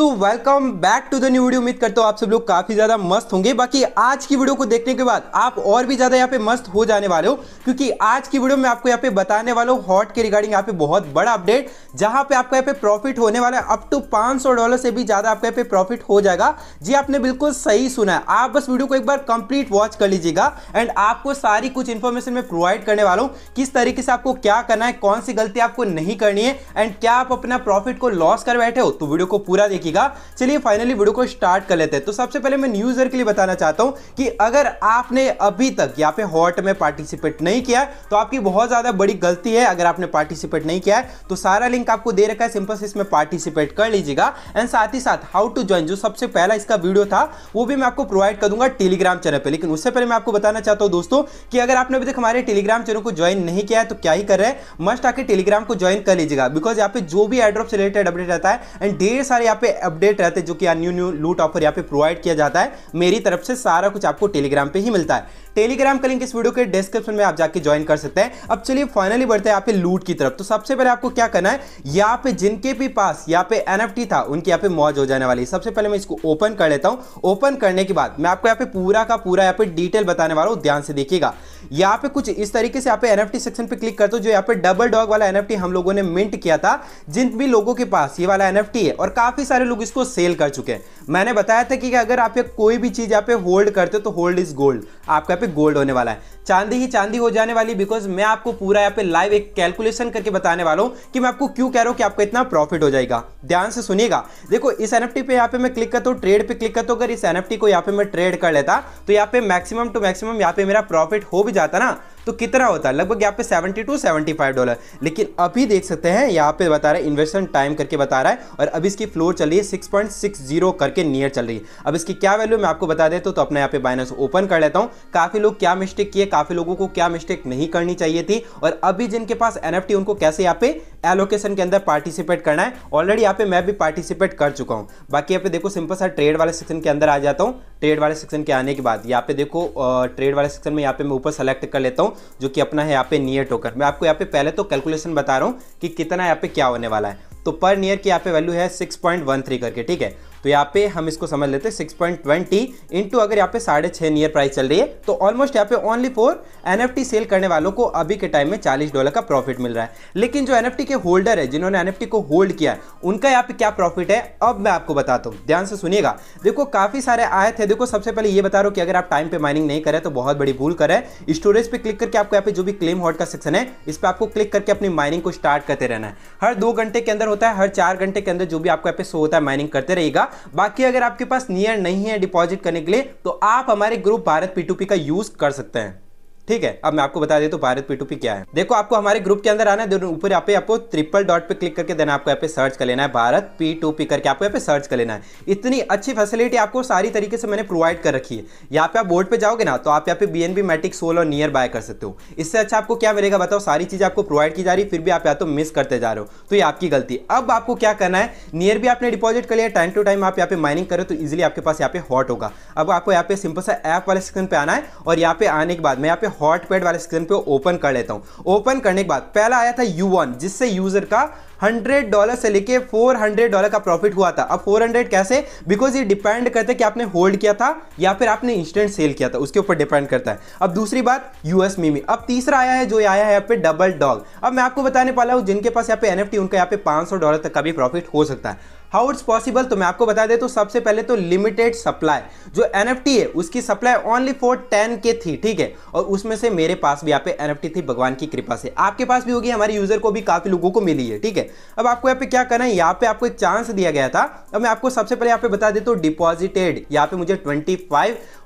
दोस्तों welcome back to the new video उम्मीद करता हूँ आप सब लोग काफी ज्यादा मस्त होंगे बाकी आज की वीडियो को देखने के बाद आप और भी ज्यादा यहाँ पे मस्त हो जाने वाले हो क्योंकि आज की वीडियो में आपको यहाँ पे बताने वाला हूँ हॉट के रिगार्डिंग यहाँ पे बहुत बड़ा अपडेट जहां पे आपका यहाँ पे प्रॉफिट होने वाला है अप टू पांच डॉलर से भी ज्यादा आपका यहाँ पे प्रॉफिट हो जाएगा जी आपने बिल्कुल सही सुना है आप बस वीडियो को एक बार कंप्लीट वॉच कर लीजिएगा एंड आपको सारी कुछ इन्फॉर्मेशन में प्रोवाइड करने वाला हूँ किस तरीके से आपको क्या करना है कौन सी गलती आपको नहीं करनी है एंड क्या आप अपना प्रॉफिट को लॉस कर बैठे हो तो वीडियो को पूरा देखिए देखिएगा चलिए फाइनली वीडियो को स्टार्ट कर लेते हैं तो सबसे पहले मैं न्यूज़र के लिए बताना चाहता हूं कि अगर आपने अभी तक या फिर हॉट में पार्टिसिपेट नहीं किया तो आपकी बहुत ज़्यादा बड़ी गलती है अगर आपने पार्टिसिपेट नहीं किया तो सारा लिंक आपको दे रखा है सिंपल से इसमें पार्टिसिपेट कर लीजिएगा एंड साथ ही साथ हाउ टू ज्वाइन जो सबसे पहला इसका वीडियो था वो भी मैं आपको प्रोवाइड कर दूंगा टेलीग्राम चैनल पर लेकिन उससे पहले मैं आपको बताना चाहता हूँ दोस्तों कि अगर आपने अभी तक हमारे टेलीग्राम चैनल को ज्वाइन नहीं किया है तो क्या ही कर रहे हैं मस्ट आके टेलीग्राम को ज्वाइन कर लीजिएगा बिकॉज यहाँ पे जो भी एड्रॉप से रिलेटेड अपडेट रहता है एंड ढेर सारे यहाँ पे अपडेट रहते जो कि न्यू न्यू लूट ऑफर यहाँ पे प्रोवाइड किया जाता है मेरी तरफ से सारा कुछ आपको टेलीग्राम पे ही मिलता है टेलीग्राम का लिंक इस वीडियो के डिस्क्रिप्शन में आप जाके ज्वाइन कर सकते हैं अब चलिए फाइनली बढ़ते हैं यहाँ पे लूट की तरफ तो सबसे पहले आपको क्या करना है यहाँ पे जिनके भी पास यहाँ पे एन था उनकी यहाँ पे मौज हो जाने वाली सबसे पहले मैं इसको ओपन कर लेता हूँ ओपन करने के बाद मैं आपको यहाँ पे पूरा का पूरा यहाँ पे डिटेल बताने वाला हूँ ध्यान से देखिएगा यहाँ पे कुछ इस तरीके से यहाँ पे एनएफटी सेक्शन पे क्लिक करते हो जो यहाँ पे डबल डॉग वाला एन हम लोगों ने मिंट किया था जिन भी लोगों के पास ये वाला एन है और काफी सारे लोग इसको सेल कर चुके हैं मैंने बताया था कि अगर आप कोई भी चीज यहाँ पे होल्ड करते हो तो होल्ड इज गोल्ड आपका यहाँ पे गोल्ड होने वाला है चांदी ही चांदी हो जाने वाली बिकॉज मैं आपको पूरा यहाँ पे लाइव एक कैलकुलेशन करके बताने वाला हूँ कि मैं आपको क्यों कह रहा हूँ कि आपका इतना प्रॉफिट हो जाएगा ध्यान से सुनिएगा देखो इस एनएफटी पे यहाँ पे मैं क्लिक करता हूँ ट्रेड पे क्लिक करता हूँ अगर इस एनएफटी को यहाँ पे मैं ट्रेड कर लेता तो यहाँ पे मैक्सिमम टू मैक्सिमम यहाँ पे मेरा प्रॉफिट हो भी जाता ना तो कितना होता है लगभग यहाँ पे 70 टू 75 डॉलर लेकिन अभी देख सकते हैं यहाँ पे बता रहा है इन्वेस्टमेंट टाइम करके बता रहा है और अभी इसकी फ्लोर चल रही है 6.60 करके नियर चल रही है अब इसकी क्या वैल्यू मैं आपको बता देता हूँ तो अपना यहाँ पे बाइनेंस ओपन कर लेता हूँ काफ़ी लोग क्या मिस्टेक किए काफ़ी लोगों को क्या मिस्टेक नहीं करनी चाहिए थी और अभी जिनके पास एन उनको कैसे यहाँ पे एलोकेशन के अंदर पार्टिसिपेट करना है ऑलरेडी यहाँ पे मैं भी पार्टिसिपेट कर चुका हूँ बाकी यहाँ पे देखो सिंपल सा ट्रेड वाले सेक्शन के अंदर आ जाता हूँ ट्रेड वाले सेक्शन के आने के बाद यहाँ पे देखो ट्रेड वाले सेक्शन में यहाँ पे मैं ऊपर सेलेक्ट कर लेता हूँ जो कि अपना है यहाँ पे नियर टोकन मैं आपको यहाँ पे पहले तो कैलकुलेशन बता रहा हूँ कि कितना यहाँ पे क्या होने वाला है तो पर नियर की यहाँ पे वैल्यू है सिक्स पॉइंट वन थ्री करके ठीक है तो यहाँ पे हम इसको समझ लेते हैं सिक्स पॉइंट ट्वेंटी इंटू अगर यहाँ पे साढ़े छः नियर प्राइस चल रही है तो ऑलमोस्ट यहाँ पे ओनली फॉर एनएफटी सेल करने वालों को अभी के टाइम में चालीस डॉलर का प्रॉफिट मिल रहा है लेकिन जो एनएफटी के होल्डर है जिन्होंने एनएफटी को होल्ड किया है उनका यहाँ पे क्या प्रॉफिट है अब मैं आपको बताता हूँ ध्यान से सुनिएगा देखो काफ़ी सारे आए थे देखो सबसे पहले ये बता रहा हूँ कि अगर आप टाइम पे माइनिंग नहीं करें तो बहुत बड़ी भूल करें स्टोरेज पे क्लिक करके आपको यहाँ पे जो भी क्लेम हॉट का सेक्शन है इस पर आपको क्लिक करके अपनी माइनिंग को स्टार्ट करते रहना है हर दो घंटे के अंदर होता है हर चार घंटे के अंदर जो भी आपको यहाँ पे शो होता है माइनिंग करते रहेगा बाकी अगर आपके पास नियर नहीं है डिपॉजिट करने के लिए तो आप हमारे ग्रुप भारत पीटूपी का यूज कर सकते हैं ठीक है अब मैं आपको बता देता तो हूँ भारत पी क्या है देखो आपको हमारे ग्रुप के अंदर आना है ऊपर यहाँ पे आपको ट्रिपल डॉट पे क्लिक करके देना आपको यहाँ पे सर्च कर लेना है भारत पी टू पी करके आपको यहाँ पे सर्च कर लेना है इतनी अच्छी फैसिलिटी आपको सारी तरीके से मैंने प्रोवाइड कर रखी है यहाँ पे आप बोर्ड पे जाओगे ना तो आप यहाँ पे B N B Matic Sol और नियर बाय कर सकते हो इससे अच्छा आपको क्या मिलेगा बताओ सारी चीज़ आपको प्रोवाइड की जा रही फिर भी आप या तो मिस करते जा रहे हो तो ये आपकी गलती अब आपको क्या करना है नियर भी आपने डिपॉजिट कर लिया टाइम टू टाइम आप यहाँ पे माइनिंग करो तो इजिली आपके पास यहाँ पे हॉट होगा अब आपको यहाँ पे सिंपल सा ऐप वाले सेक्शन पे आना है और यहाँ पे आने के बाद मैं यहाँ पे हॉटपेड वाले स्क्रीन पे ओपन कर लेता हूँ ओपन करने के बाद पहला आया था यू वन जिससे यूज़र का हंड्रेड डॉलर से लेके फोर हंड्रेड डॉलर का प्रॉफिट हुआ था अब 400 कैसे बिकॉज ये डिपेंड करता है कि आपने होल्ड किया था या फिर आपने इंस्टेंट सेल किया था उसके ऊपर डिपेंड करता है अब दूसरी बात यूएस मीमी अब तीसरा आया है जो आया है यहाँ पे डबल डॉग अब मैं आपको बताने वाला हूँ जिनके पास यहाँ पे एनएफटी उनका यहाँ पे पाँच डॉलर तक का भी प्रॉफिट हो सकता है हाउ इट्स पॉसिबल तो मैं आपको बता दे तो सबसे पहले तो लिमिटेड सप्लाई जो एन है उसकी सप्लाई ओनली फॉर टेन के थी ठीक है और उसमें से मेरे पास भी यहाँ पे एन थी भगवान की कृपा से आपके पास भी होगी हमारे यूजर को भी काफी लोगों को मिली है ठीक है अब आपको यहाँ पे क्या करना है यहाँ पे आपको एक चांस दिया गया था अब मैं आपको सबसे पहले यहाँ पे बता देता हूँ डिपॉजिटेड यहाँ पे मुझे ट्वेंटी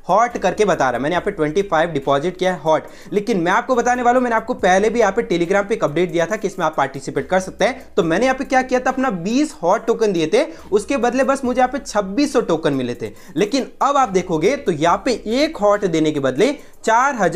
हॉट करके बता रहा है मैंने यहाँ पे 25 डिपॉजिट किया है हॉट लेकिन मैं आपको बताने वाला हूँ मैंने आपको पहले भी यहाँ पे टेलीग्राम पे एक अपडेट दिया था कि इसमें आप पार्टिसिपेट कर सकते हैं तो मैंने यहाँ पे क्या किया था अपना 20 हॉट टोकन दिए थे थे उसके बदले बस मुझे यहाँ पे 2600 टोकन मिले थे लेकिन अब आप देखोगे तो यहाँ पे एक हॉट देने के बदले चार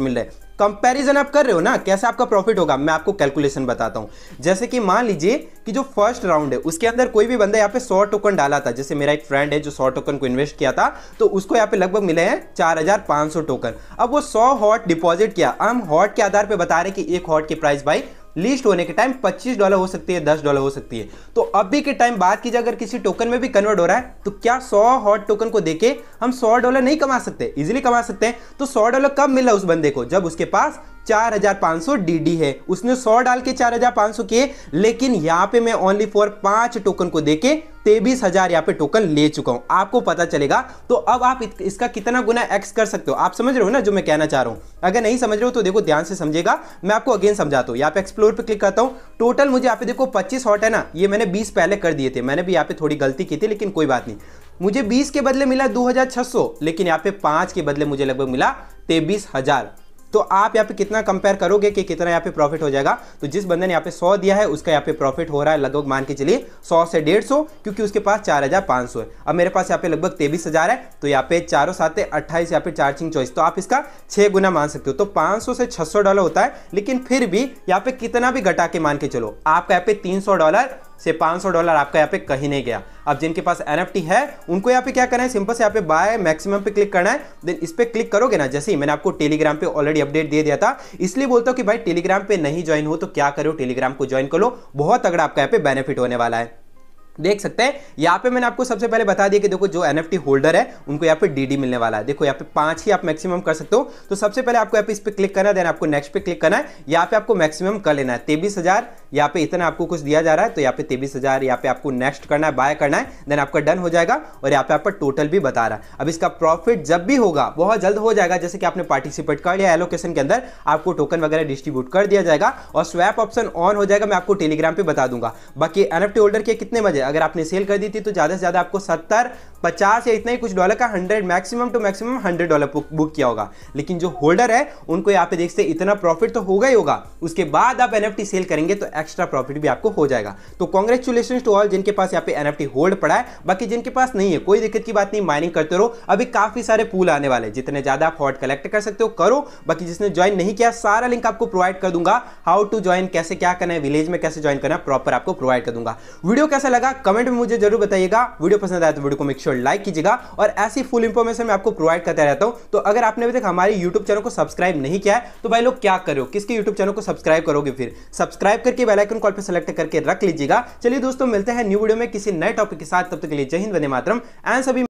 मिल रहे हैं कंपैरिजन आप कर रहे हो ना कैसे आपका प्रॉफिट होगा मैं आपको कैलकुलेशन बताता हूँ जैसे कि मान लीजिए कि जो फर्स्ट राउंड है उसके अंदर कोई भी बंदा यहाँ पे 100 टोकन डाला था जैसे मेरा एक फ्रेंड है जो 100 टोकन को इन्वेस्ट किया था तो उसको यहाँ पे लगभग मिले हैं 4500 टोकन अब वो 100 हॉट डिपॉजिट किया हम हॉट के आधार पर बता रहे कि एक हॉट की प्राइस भाई लिस्ट होने के टाइम 25 डॉलर हो सकती है 10 डॉलर हो सकती है तो अभी के टाइम बात की जाए अगर किसी टोकन में भी कन्वर्ट हो रहा है तो क्या 100 हॉट टोकन को देके हम 100 डॉलर नहीं कमा सकते इजीली कमा सकते हैं तो 100 डॉलर कब मिल रहा है उस बंदे को जब उसके पास चार हजार सौ डी डी है उसने सौ डाल के चार हजार सौ किए लेकिन यहाँ पे मैं ओनली फॉर पांच टोकन को देके तेबीस हजार यहाँ पे टोकन ले चुका हूँ आपको पता चलेगा तो अब आप इसका कितना गुना एक्स कर सकते हो आप समझ रहे हो ना जो मैं कहना चाह रहा हूँ अगर नहीं समझ रहे हो तो देखो ध्यान से समझेगा मैं आपको अगेन समझाता हूँ यहाँ पे एक्सप्लोर पे क्लिक करता हूँ टोटल मुझे यहाँ पे देखो पच्चीस हॉट है ना ये मैंने बीस पहले कर दिए थे मैंने भी यहाँ पे थोड़ी गलती की थी लेकिन कोई बात नहीं मुझे बीस के बदले मिला दो लेकिन यहाँ पे पांच के बदले मुझे लगभग मिला तेबीस हजार तो आप यहाँ पे कितना कंपेयर करोगे कि कितना यहाँ पे प्रॉफिट हो जाएगा तो जिस बंदे ने यहाँ पे सौ दिया है उसका यहाँ पे प्रॉफिट हो रहा है लगभग मान के चलिए सौ से डेढ़ सौ क्योंकि उसके पास चार हजार पाँच सौ है अब मेरे पास यहाँ पे लगभग तेईस हजार है तो यहाँ पे चारों सात अट्ठाईस यहाँ पे चार्जिंग चॉइस तो आप इसका छः गुना मान सकते हो तो पाँच से छः डॉलर होता है लेकिन फिर भी यहाँ पे कितना भी घटा के मान के चलो आपका यहाँ पे तीन डॉलर से 500 डॉलर आपका यहाँ पे कहीं नहीं गया अब जिनके पास एन है उनको यहाँ पे क्या करना है सिंपल से यहाँ पे बाय मैक्सिमम पे क्लिक करना है देन इस पर क्लिक करोगे ना जैसे ही मैंने आपको टेलीग्राम पे ऑलरेडी अपडेट दे दिया था इसलिए बोलता हूँ कि भाई टेलीग्राम पे नहीं ज्वाइन हो तो क्या करो टेलीग्राम को ज्वाइन कर लो बहुत तगड़ा आपका यहाँ पे बेनिफिट होने वाला है देख सकते हैं यहाँ पे मैंने आपको सबसे पहले बता दिया कि देखो जो एन होल्डर है उनको यहाँ पे डीडी मिलने वाला है देखो यहाँ पे पांच ही आप मैक्सिमम कर सकते हो तो सबसे पहले आपको यहाँ पे इस पर क्लिक करना है देन आपको नेक्स्ट पे क्लिक करना है यहाँ पे आपको मैक्सिमम कर लेना है तेबीस हजार यहाँ पे इतना आपको कुछ दिया जा रहा है तो यहाँ पे तेईस हज़ार यहाँ पे आपको नेक्स्ट करना है बाय करना है देन आपका डन हो जाएगा और यहाँ पे आपका टोटल भी बता रहा है अब इसका प्रॉफिट जब भी होगा बहुत जल्द हो जाएगा जैसे कि आपने पार्टिसिपेट कर लिया एलोकेशन के अंदर आपको टोकन वगैरह डिस्ट्रीब्यूट कर दिया जाएगा और स्वैप ऑप्शन ऑन हो जाएगा मैं आपको टेलीग्राम पर बता दूंगा बाकी एन होल्डर के कितने मजे अगर आपने सेल कर दी थी तो ज़्यादा से ज़्यादा आपको सत्तर पचास या इतना ही कुछ डॉलर का hundred maximum two maximum hundred dollar book किया होगा लेकिन जो होल्डर है उनको यहाँ पे देखते इतना प्रॉफिट तो होगा ही होगा उसके बाद आप एन सेल करेंगे तो एक्स्ट्रा प्रॉफिट भी आपको हो जाएगा तो कॉन्ग्रेचुलेशन टू ऑल जिनके पास यहाँ पे एन होल्ड पड़ा है बाकी जिनके पास नहीं है कोई दिक्कत की बात नहीं माइनिंग करते रहो अभी काफी सारे पूल आने वाले जितने ज्यादा आप हॉट कलेक्ट कर सकते हो करो बाकी जिसने ज्वाइन नहीं किया सारा लिंक आपको प्रोवाइड कर दूंगा हाउ टू ज्वाइन कैसे क्या करना है विलेज में कैसे ज्वाइन करना है प्रॉपर आपको प्रोवाइड कर दूंगा वीडियो कैसा लगा कमेंट में मुझे जरूर बताइएगा वीडियो पसंद आया तो वीडियो को मेक श्योर श्योर लाइक कीजिएगा और ऐसी फुल इंफॉर्मेशन मैं आपको प्रोवाइड करता रहता हूँ तो अगर आपने अभी तक हमारे यूट्यूब चैनल को सब्सक्राइब नहीं किया है तो भाई लोग क्या करो किसके यूट्यूब चैनल को सब्सक्राइब करोगे फिर सब्सक्राइब करके बेलाइकन कॉल पर सेलेक्ट करके रख लीजिएगा चलिए दोस्तों मिलते हैं न्यू वीडियो में किसी नए टॉपिक के साथ तब तक के लिए जय हिंद वंदे मातम एंड सभी